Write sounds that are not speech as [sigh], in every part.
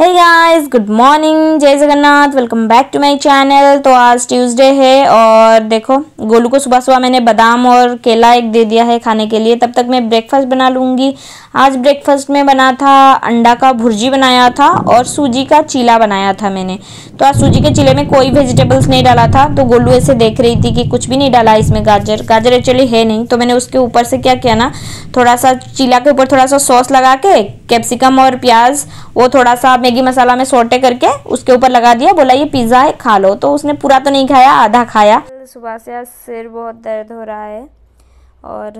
है guys good morning Jai Jagannath welcome back to my channel तो आज ट्यूसडे है और देखो गोलू को सुबह सुबह मैंने बादाम और केला एक दे दिया है खाने के लिए तब तक मैं ब्रेकफास्ट बना लूँगी आज ब्रेकफास्ट में बना था अंडा का भुर्जी बनाया था और सूजी का चीला बनाया था मैंने तो आज सूजी के चीले में कोई वेजिटेबल्स नहीं डाला था तो गोलू ऐसे देख रही थी कि कुछ भी नहीं डाला इसमें गाजर गाजर एक्चुअली है नहीं तो मैंने उसके ऊपर से क्या किया ना थोड़ा सा चीला के ऊपर थोड़ा सा सॉस लगा के कैप्सिकम और प्याज वो थोड़ा सा मैगी मसाला में सोटे करके उसके ऊपर लगा दिया बोला ये पिज़्ज़ा है खा लो तो उसने पूरा तो नहीं खाया आधा खाया सुबह से आज सिर बहुत दर्द हो रहा है और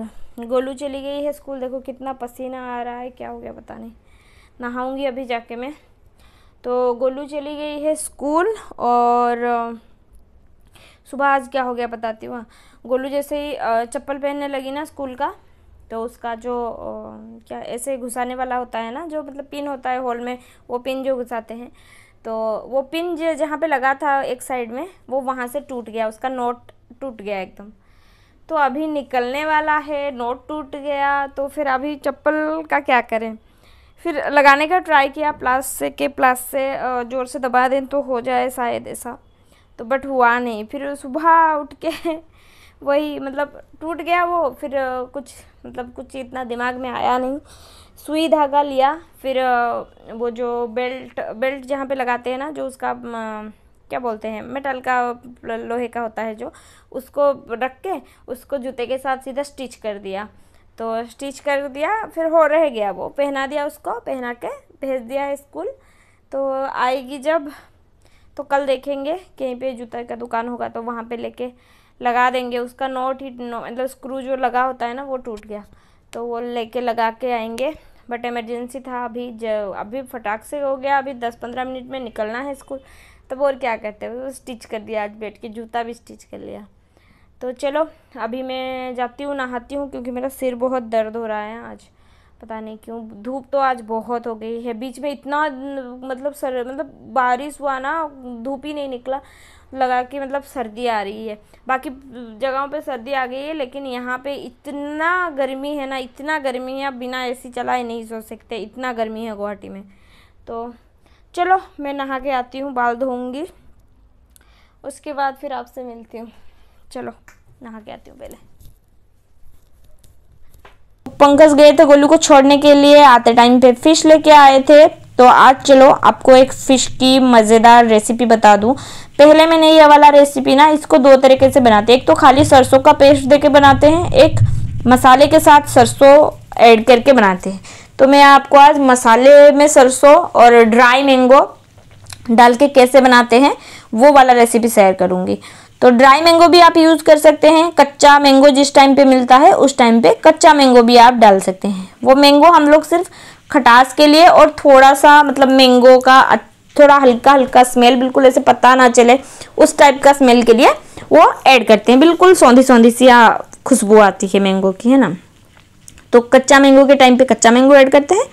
गोलू चली गई है स्कूल देखो कितना पसीना आ रहा है क्या हो गया पता नहीं नहाऊंगी अभी जाके मैं तो गोलू चली गई है स्कूल और सुबह आज क्या हो गया बताती हूँ गोलू जैसे ही चप्पल पहनने लगी ना स्कूल का तो उसका जो क्या ऐसे घुसाने वाला होता है ना जो मतलब पिन होता है होल में वो पिन जो घुसाते हैं तो वो पिन जो जहाँ पे लगा था एक साइड में वो वहाँ से टूट गया उसका नोट टूट गया एकदम तो अभी निकलने वाला है नोट टूट गया तो फिर अभी चप्पल का क्या करें फिर लगाने का ट्राई किया प्लास से के प्लास से ज़ोर से दबा दें तो हो जाए शायद ऐसा तो बट हुआ नहीं फिर सुबह उठ के [laughs] वही मतलब टूट गया वो फिर कुछ मतलब कुछ इतना दिमाग में आया नहीं सुई धागा लिया फिर वो जो बेल्ट बेल्ट जहाँ पे लगाते हैं ना जो उसका क्या बोलते हैं मेटल का लोहे का होता है जो उसको रख के उसको जूते के साथ सीधा स्टिच कर दिया तो स्टिच कर दिया फिर हो रह गया वो पहना दिया उसको पहना के भेज दिया स्कूल तो आएगी जब तो कल देखेंगे कहीं पे जूता का दुकान होगा तो वहाँ पे लेके लगा देंगे उसका नोट ही मतलब स्क्रू जो लगा होता है ना वो टूट गया तो वो लेके लगा के आएंगे बट इमरजेंसी था अभी जो अभी फटाक से हो गया अभी दस पंद्रह मिनट में निकलना है स्कूल तब और क्या करते हैं तो स्टिच कर दिया आज बैठ के जूता भी स्टिच कर लिया तो चलो अभी मैं जाती हूँ नहाती हूँ क्योंकि मेरा सिर बहुत दर्द हो रहा है आज पता नहीं क्यों धूप तो आज बहुत हो गई है बीच में इतना मतलब सर मतलब बारिश हुआ ना धूप ही नहीं निकला लगा कि मतलब सर्दी आ रही है बाकी जगहों पे सर्दी आ गई है लेकिन यहाँ पे इतना गर्मी है ना इतना गर्मी है बिना एसी चलाए नहीं सो सकते इतना गर्मी है गुवाहाटी में तो चलो मैं नहा के आती हूँ बाल धोऊँगी उसके बाद फिर आपसे मिलती हूँ चलो नहा के आती हूँ पहले पंकज गए थे गोलू को छोड़ने के लिए आते टाइम पे फिश लेके आए थे तो आज चलो आपको एक फ़िश की मज़ेदार रेसिपी बता दूं पहले मैंने ये वाला रेसिपी ना इसको दो तरीके से बनाते हैं एक तो खाली सरसों का पेस्ट दे के बनाते हैं एक मसाले के साथ सरसों ऐड करके बनाते हैं तो मैं आपको आज मसाले में सरसों और ड्राई मैंगो डाल के कैसे बनाते हैं वो वाला रेसिपी शेयर करूँगी तो ड्राई मैंगो भी आप यूज़ कर सकते हैं कच्चा मैंगो जिस टाइम पे मिलता है उस टाइम पे कच्चा मैंगो भी आप डाल सकते हैं वो मैंगो हम लोग सिर्फ खटास के लिए और थोड़ा सा मतलब मैंगो का थोड़ा हल्का हल्का स्मेल बिल्कुल ऐसे पता ना चले उस टाइप का स्मेल के लिए वो ऐड करते हैं बिल्कुल सौंधी सौंधी सी खुशबू आती है मैंगो की है ना तो कच्चा मैंगो के टाइम पे कच्चा मैंगो ऐड करते हैं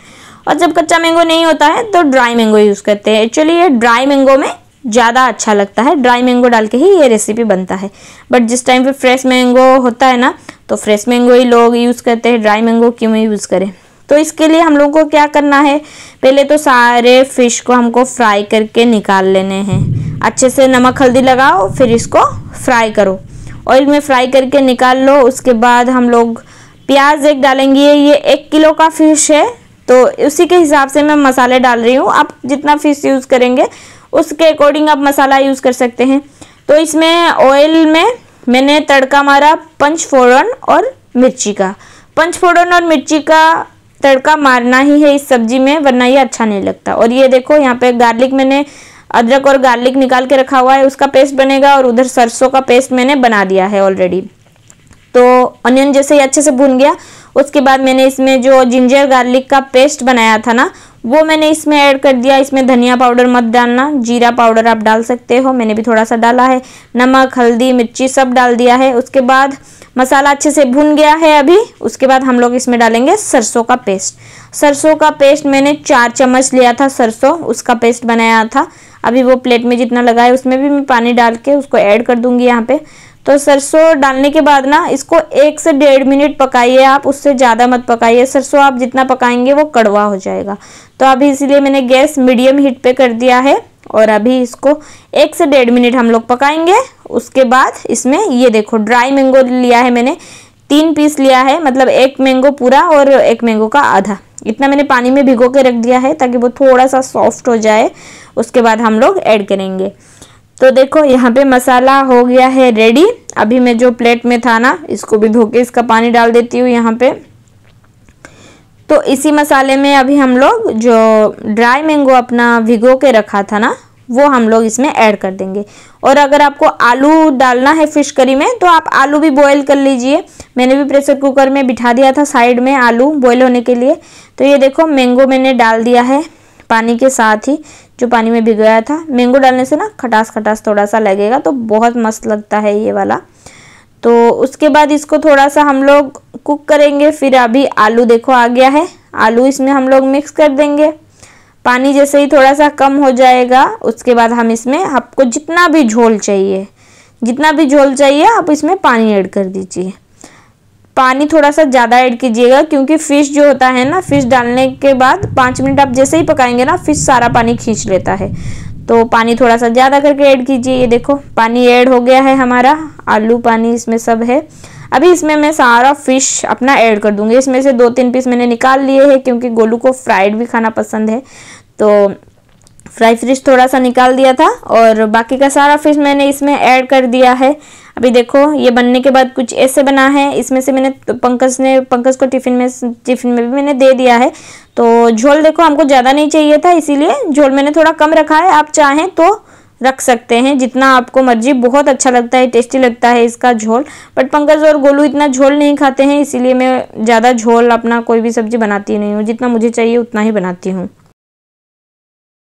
और जब कच्चा मैंगो नहीं होता है तो ड्राई मैंगो यूज़ करते हैं एक्चुअली ये ड्राई मैंगो में ज़्यादा अच्छा लगता है ड्राई मैंगो डाल के ही ये रेसिपी बनता है बट जिस टाइम पे फ्रेश मैंगो होता है ना तो फ्रेश मैंगो ही लोग यूज़ करते हैं ड्राई मैंगो क्यों यूज़ करें तो इसके लिए हम लोगों को क्या करना है पहले तो सारे फिश को हमको फ्राई करके निकाल लेने हैं अच्छे से नमक हल्दी लगाओ फिर इसको फ्राई करो ऑयल में फ्राई करके निकाल लो उसके बाद हम लोग प्याज एक डालेंगे ये एक किलो का फिश है तो उसी के हिसाब से मैं मसाले डाल रही हूँ आप जितना फिश यूज़ करेंगे उसके अकॉर्डिंग आप मसाला यूज़ कर सकते हैं तो इसमें ऑयल में मैंने तड़का मारा पंच और मिर्ची का पंच और मिर्ची का तड़का मारना ही है इस सब्जी में वरना ये अच्छा नहीं लगता और ये देखो यहाँ पे गार्लिक मैंने अदरक और गार्लिक निकाल के रखा हुआ है उसका पेस्ट बनेगा और उधर सरसों का पेस्ट मैंने बना दिया है ऑलरेडी तो अनियन जैसे ही अच्छे से भून गया उसके बाद मैंने इसमें जो जिंजर गार्लिक का पेस्ट बनाया था ना वो मैंने इसमें ऐड कर दिया इसमें धनिया पाउडर मत डालना जीरा पाउडर आप डाल सकते हो मैंने भी थोड़ा सा डाला है नमक हल्दी मिर्ची सब डाल दिया है उसके बाद मसाला अच्छे से भुन गया है अभी उसके बाद हम लोग इसमें डालेंगे सरसों का पेस्ट सरसों का पेस्ट मैंने चार चम्मच लिया था सरसों उसका पेस्ट बनाया था अभी वो प्लेट में जितना लगा है उसमें भी मैं पानी डाल के उसको ऐड कर दूंगी यहाँ पे तो सरसों डालने के बाद ना इसको एक से डेढ़ मिनट पकाइए आप उससे ज़्यादा मत पकाइए सरसों आप जितना पकाएंगे वो कड़वा हो जाएगा तो अभी इसीलिए मैंने गैस मीडियम हीट पे कर दिया है और अभी इसको एक से डेढ़ मिनट हम लोग पकाएंगे उसके बाद इसमें ये देखो ड्राई मैंगो लिया है मैंने तीन पीस लिया है मतलब एक मैंगो पूरा और एक मैंगो का आधा इतना मैंने पानी में भिगो के रख दिया है ताकि वो थोड़ा सा सॉफ्ट हो जाए उसके बाद हम लोग ऐड करेंगे तो देखो यहाँ पे मसाला हो गया है रेडी अभी मैं जो प्लेट में था ना इसको भी धोके इसका पानी डाल देती हूँ यहाँ पे तो इसी मसाले में अभी हम लोग जो ड्राई मैंगो अपना भिगो के रखा था ना वो हम लोग इसमें ऐड कर देंगे और अगर आपको आलू डालना है फिश करी में तो आप आलू भी बॉईल कर लीजिए मैंने भी प्रेशर कुकर में बिठा दिया था साइड में आलू बॉईल होने के लिए तो ये देखो मैंगो मैंने डाल दिया है पानी के साथ ही जो पानी में भिगोया था मैंगो डालने से ना खटास खटास थोड़ा सा लगेगा तो बहुत मस्त लगता है ये वाला तो उसके बाद इसको थोड़ा सा हम लोग कुक करेंगे फिर अभी आलू देखो आ गया है आलू इसमें हम लोग मिक्स कर देंगे पानी जैसे ही थोड़ा सा कम हो जाएगा उसके बाद हम इसमें आपको जितना भी झोल चाहिए जितना भी झोल चाहिए आप इसमें पानी ऐड कर दीजिए पानी थोड़ा सा ज़्यादा ऐड कीजिएगा क्योंकि फ़िश जो होता है ना फिश डालने के बाद पाँच मिनट आप जैसे ही पकाएंगे ना फिश सारा पानी खींच लेता है तो पानी थोड़ा सा ज़्यादा करके ऐड कीजिए ये देखो पानी ऐड हो गया है हमारा आलू पानी इसमें सब है अभी इसमें मैं सारा फिश अपना ऐड कर दूंगी इसमें से दो तीन पीस मैंने निकाल लिए हैं क्योंकि गोलू को फ्राइड भी खाना पसंद है तो फ्राई फिश थोड़ा सा निकाल दिया था और बाकी का सारा फिश मैंने इसमें ऐड कर दिया है अभी देखो ये बनने के बाद कुछ ऐसे बना है इसमें से मैंने तो पंकज ने पंकज को टिफ़िन में टिफ़िन में भी मैंने दे दिया है तो झोल देखो हमको ज़्यादा नहीं चाहिए था इसीलिए झोल मैंने थोड़ा कम रखा है आप चाहें तो रख सकते हैं जितना आपको मर्जी बहुत अच्छा लगता है टेस्टी लगता है इसका झोल बट पंकज और गोलू इतना झोल नहीं खाते हैं इसीलिए मैं ज़्यादा झोल अपना कोई भी सब्ज़ी बनाती नहीं हूँ जितना मुझे चाहिए उतना ही बनाती हूँ